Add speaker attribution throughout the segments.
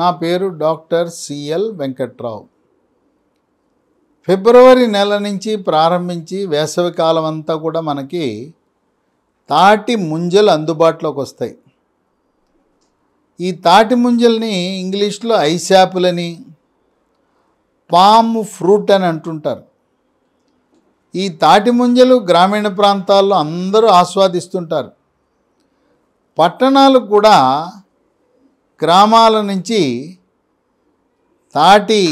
Speaker 1: నా పేరు doctor CL Venkatrao ఫిబ్రవరి నెల నుంచి ప్రారంభించి వేసవికాలం అంతా కూడా మనకి తాటి ముంజలు అందుబాటులోకి వస్తాయి ఈ తాటి ముంజల్ని ఇంగ్లీష్లో ఐశాపులని పామ్ ఫ్రూట్ అని అంటుంటారు ఈ తాటి ముంజలు గ్రామీణ ప్రాంతాల్లో అందరూ ఆస్వాదిస్తుంటారు పట్టణాలు కూడా గ్రామాల నుంచి తాటి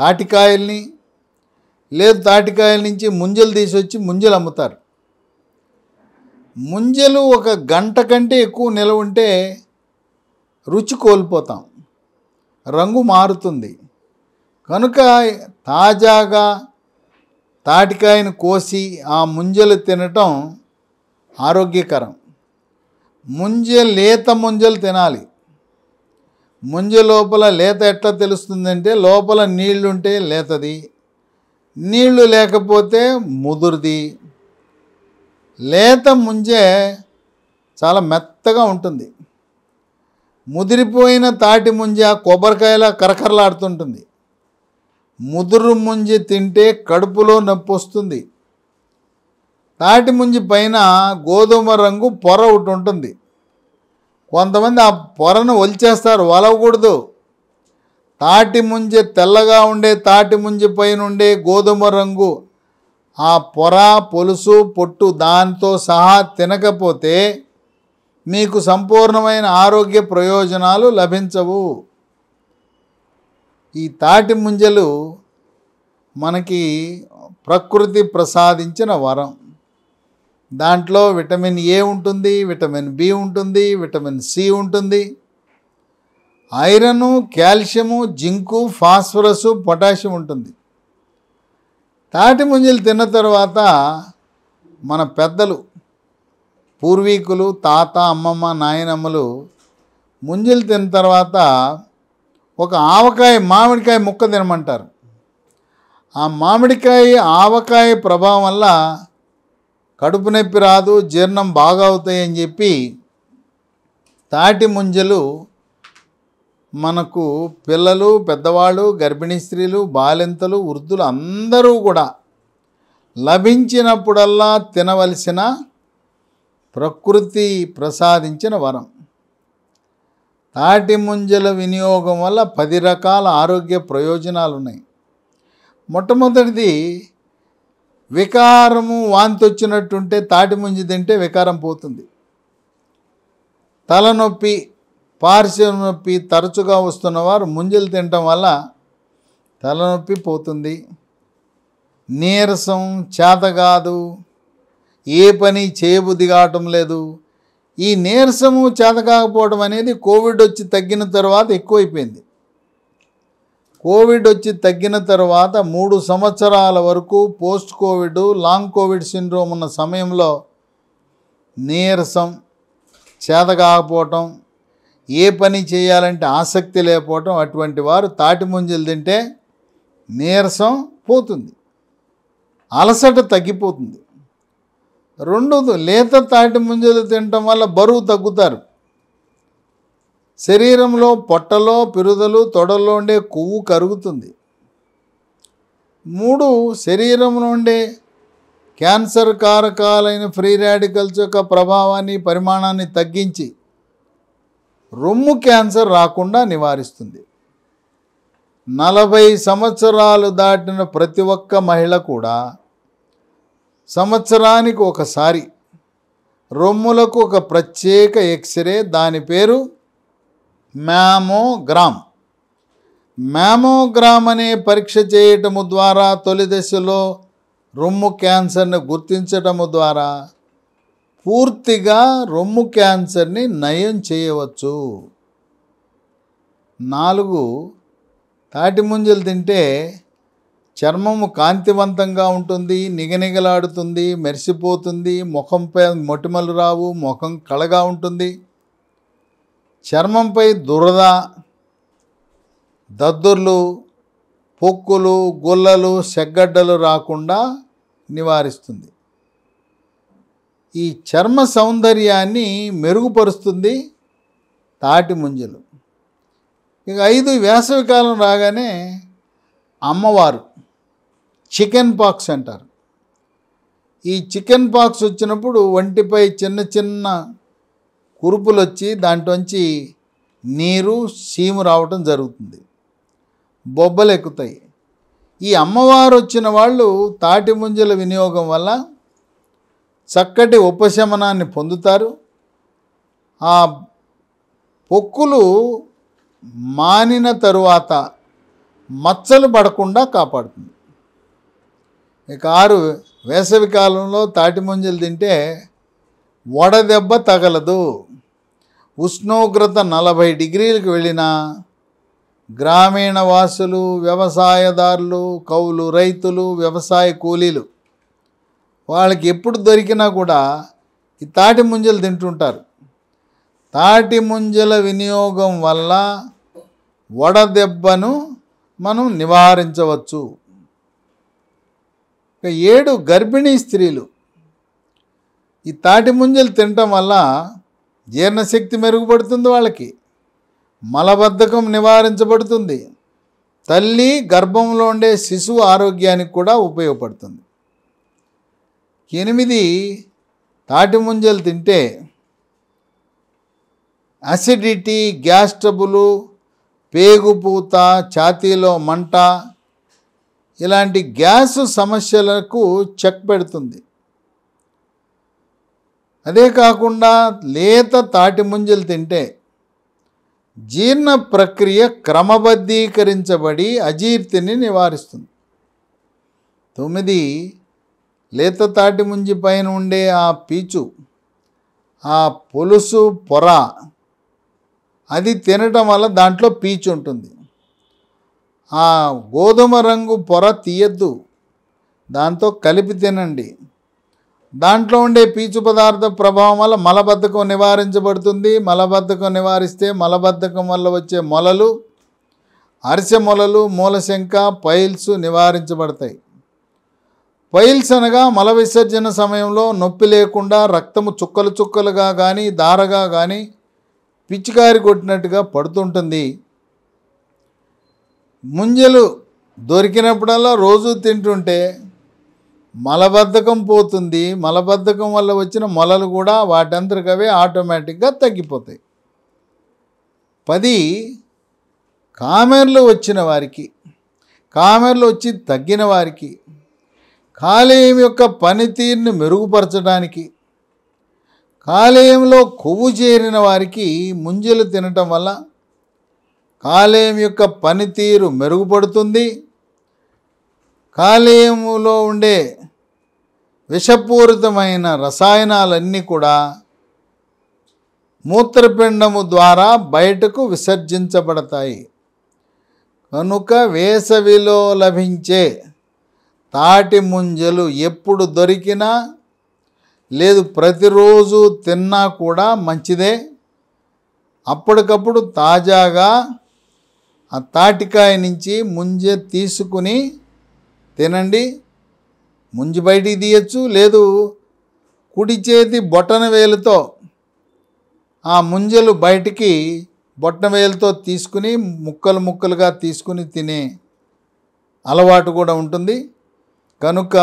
Speaker 1: తాటికాయల్ని లేదు తాటికాయల నుంచి ముంజలు తీసొచ్చి ముంజలు అమ్ముతారు ముంజలు ఒక గంట కంటే ఎక్కువ నిలవ ఉంటే రుచి కోల్పోతాం రంగు మారుతుంది కనుక తాజాగా తాటికాయను కోసి ఆ ముంజలు తినటం ఆరోగ్యకరం ముంజ లేత ముంజలు తినాలి ముంజ లోపల లేత ఎట్లా తెలుస్తుందంటే లోపల నీళ్లుంటే లేతది నీళ్లు లేకపోతే ముదురుది లేత ముంజే చాలా మెత్తగా ఉంటుంది ముదిరిపోయిన తాటి ముంజ కొబ్బరికాయలా కరకరలాడుతుంటుంది ముదురు ముంజి తింటే కడుపులో నొప్పి వస్తుంది తాటి ముంజి పైన గోధుమ రంగు పొర ఒకటి ఉంటుంది కొంతమంది ఆ పొరను ఒలిచేస్తారు వలవకూడదు తాటి ముంజె తెల్లగా ఉండే తాటి ముంజి పైన ఉండే గోధుమ రంగు ఆ పొర పొలుసు పొట్టు దానితో సహా తినకపోతే మీకు సంపూర్ణమైన ఆరోగ్య ప్రయోజనాలు లభించవు ఈ తాటి ముంజలు మనకి ప్రకృతి ప్రసాదించిన వరం దాంట్లో విటమిన్ ఏ ఉంటుంది విటమిన్ బి ఉంటుంది విటమిన్ సి ఉంటుంది iron calcium zinc phosphorus potassium ఉంటుంది తాటి ముంజలు తిన్న తర్వాత మన పెద్దలు పూర్వీకులు తాత అమ్మమ్మ నాయనమ్మలు ముంజలు తిన్న తర్వాత ఒక ఆవకాయ మామిడికాయ ముక్క తినమంటారు ఆ మామిడికాయ ఆవకాయ ప్రభావం వల్ల కడుపు నొప్పి రాదు జీర్ణం బాగా అవుతాయని చెప్పి తాటి ముంజలు మనకు పిల్లలు పెద్దవాళ్ళు గర్భిణీ స్త్రీలు బాలింతలు వృద్ధులు అందరూ కూడా లభించినప్పుడల్లా తినవలసిన ప్రకృతి ప్రసాదించిన వరం తాటి ముంజల వినియోగం వల్ల పది రకాల ఆరోగ్య ప్రయోజనాలు ఉన్నాయి మొట్టమొదటిది వికారము వాంతి వచ్చినట్టుంటే తాటి ముంజి తింటే వికారం పోతుంది తలనొప్పి పార్శ్వ నొప్పి తరచుగా వస్తున్నవారు ముంజలు తినటం వల్ల తలనొప్పి పోతుంది నీరసం కాదు ఏ పని చేయబుద్ధి కావటం లేదు ఈ నీరసము కాకపోవడం అనేది కోవిడ్ వచ్చి తగ్గిన తర్వాత ఎక్కువైపోయింది కోవిడ్ వచ్చి తగ్గిన తర్వాత మూడు సంవత్సరాల వరకు post COVID long COVID syndrome ఉన్న సమయంలో నీరసం కాకపోవటం ఏ పని చేయాలంటే ఆసక్తి లేకపోవటం అటువంటి వారు తాటి ముంజలు తింటే నీరసం పోతుంది అలసట తగ్గిపోతుంది రెండోది లేత తాటి ముంజలు తినటం వల్ల బరువు తగ్గుతారు శరీరంలో పొట్టలో పెరుదలు తొడల్లో ఉండే కొవ్వు కరుగుతుంది మూడు శరీరం నుండే క్యాన్సర్ కారకాలైన ఫ్రీ రాడికల్స్ యొక్క ప్రభావాన్ని పరిమాణాన్ని తగ్గించి రొమ్ము క్యాన్సర్ రాకుండా నివారిస్తుంది నలభై సంవత్సరాలు దాటిన ప్రతి ఒక్క మహిళ కూడా సంవత్సరానికి ఒకసారి రొమ్ములకు ఒక ప్రత్యేక ఎక్స్రే దాని పేరు మ్యామోగ్రామ్ మ్యామోగ్రామ్ అనే పరీక్ష చేయటము ద్వారా తొలి దశలో రొమ్ము క్యాన్సర్ని గుర్తించటము ద్వారా పూర్తిగా రొమ్ము క్యాన్సర్ని నయం చేయవచ్చు నాలుగు తాటి ముంజలు తింటే చర్మము కాంతివంతంగా ఉంటుంది నిగనిగలాడుతుంది మెరిసిపోతుంది ముఖంపై మొటిమలు రావు ముఖం కళగా ఉంటుంది చర్మంపై దురద దద్దుర్లు పొక్కులు గుల్లలు సెగ్గడ్డలు రాకుండా నివారిస్తుంది ఈ చర్మ సౌందర్యాన్ని మెరుగుపరుస్తుంది తాటి ముంజలు ఇక ఐదు వేసవికాలం రాగానే అమ్మవారు చికెన్ పాక్స్ అంటారు ఈ చికెన్ పాక్స్ వచ్చినప్పుడు ఒంటిపై చిన్న చిన్న కురుపులు వచ్చి దాంట్లోంచి నీరు సీము రావటం జరుగుతుంది బొబ్బలు ఎక్కుతాయి ఈ అమ్మవారు వచ్చిన వాళ్ళు తాటి ముంజల వినియోగం వల్ల చక్కటి ఉపశమనాన్ని పొందుతారు ఆ పొక్కులు మానిన తరువాత మచ్చలు పడకుండా కాపాడుతుంది ఇక ఆరు వేసవి కాలంలో తాటి ముంజలు తింటే వడదెబ్బ తగలదు ఉష్ణోగ్రత నలభై డిగ్రీలకు వెళ్ళిన గ్రామీణ వాసులు వ్యవసాయదారులు కౌలు రైతులు వ్యవసాయ కూలీలు వాళ్ళకి ఎప్పుడు దొరికినా కూడా ఈ తాటి ముంజలు తింటుంటారు తాటి ముంజల వినియోగం వల్ల వడదెబ్బను మనం నివారించవచ్చు ఏడు గర్భిణీ స్త్రీలు ఈ తాటి ముంజలు తినటం వల్ల జీర్ణశక్తి మెరుగుపడుతుంది వాళ్ళకి మలబద్ధకం నివారించబడుతుంది తల్లి గర్భంలో ఉండే శిశువు ఆరోగ్యానికి కూడా ఉపయోగపడుతుంది ఎనిమిది తాటి ముంజలు తింటే అసిడిటీ గ్యాస్ ట్రబులు పేగుపూత ఛాతీలో మంట ఇలాంటి గ్యాస్ సమస్యలకు చెక్ పెడుతుంది అదే కాకుండా లేత తాటి ముంజలు తింటే జీర్ణ ప్రక్రియ క్రమబద్ధీకరించబడి అజీర్తిని నివారిస్తుంది తొమ్మిది లేత తాటి ముంజి పైన ఉండే ఆ పీచు ఆ పొలుసు పొర అది తినటం వల్ల దాంట్లో పీచు ఉంటుంది ఆ గోధుమ రంగు పొర తీయద్దు దాంతో కలిపి తినండి దాంట్లో ఉండే పీచు పదార్థ ప్రభావం వల్ల మలబద్ధకం నివారించబడుతుంది మలబద్ధకం నివారిస్తే మలబద్ధకం వల్ల వచ్చే మొలలు అరిసె మొలలు మూలశంక పైల్స్ నివారించబడతాయి పైల్స్ అనగా మల విసర్జన సమయంలో నొప్పి లేకుండా రక్తము చుక్కలు చుక్కలుగా కానీ దారగా కానీ పిచ్చికారి కొట్టినట్టుగా పడుతుంటుంది ముంజలు దొరికినప్పుడల్లా రోజు తింటుంటే మలబద్ధకం పోతుంది మలబద్ధకం వల్ల వచ్చిన మొలలు కూడా వాటంతరికవే ఆటోమేటిక్గా తగ్గిపోతాయి పది కామెర్లు వచ్చిన వారికి కామెర్లు వచ్చి తగ్గిన వారికి కాలేయం యొక్క పనితీరుని మెరుగుపరచడానికి కాలేయంలో కొవ్వు చేరిన వారికి ముంజలు తినటం వల్ల కాలేయం యొక్క పనితీరు మెరుగుపడుతుంది కాలేయంలో ఉండే విషపూరితమైన రసాయనాలన్నీ కూడా మూత్రపిండము ద్వారా బయటకు విసర్జించబడతాయి కనుక వేసవిలో లభించే తాటి ముంజలు ఎప్పుడు దొరికినా లేదు ప్రతిరోజు తిన్నా కూడా మంచిదే అప్పటికప్పుడు తాజాగా ఆ తాటికాయ నుంచి ముంజ తీసుకుని తినండి ముంజి బయటికి తీయచ్చు లేదు కుడి చేతి బొట్టన వేలుతో ఆ ముంజలు బయటికి బొట్టన వేలుతో తీసుకుని ముక్కలు ముక్కలుగా తీసుకుని తినే అలవాటు కూడా ఉంటుంది కనుక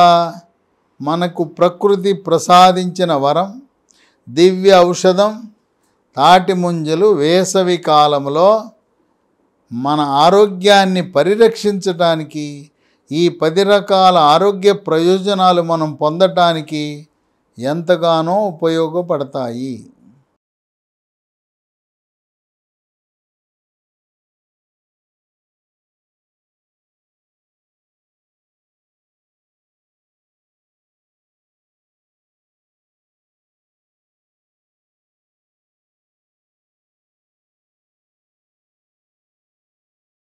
Speaker 1: మనకు ప్రకృతి ప్రసాదించిన వరం దివ్య ఔషధం తాటి ముంజలు వేసవి కాలంలో మన ఆరోగ్యాన్ని పరిరక్షించటానికి ఈ పది రకాల ఆరోగ్య ప్రయోజనాలు మనం పొందటానికి ఎంతగానో ఉపయోగపడతాయి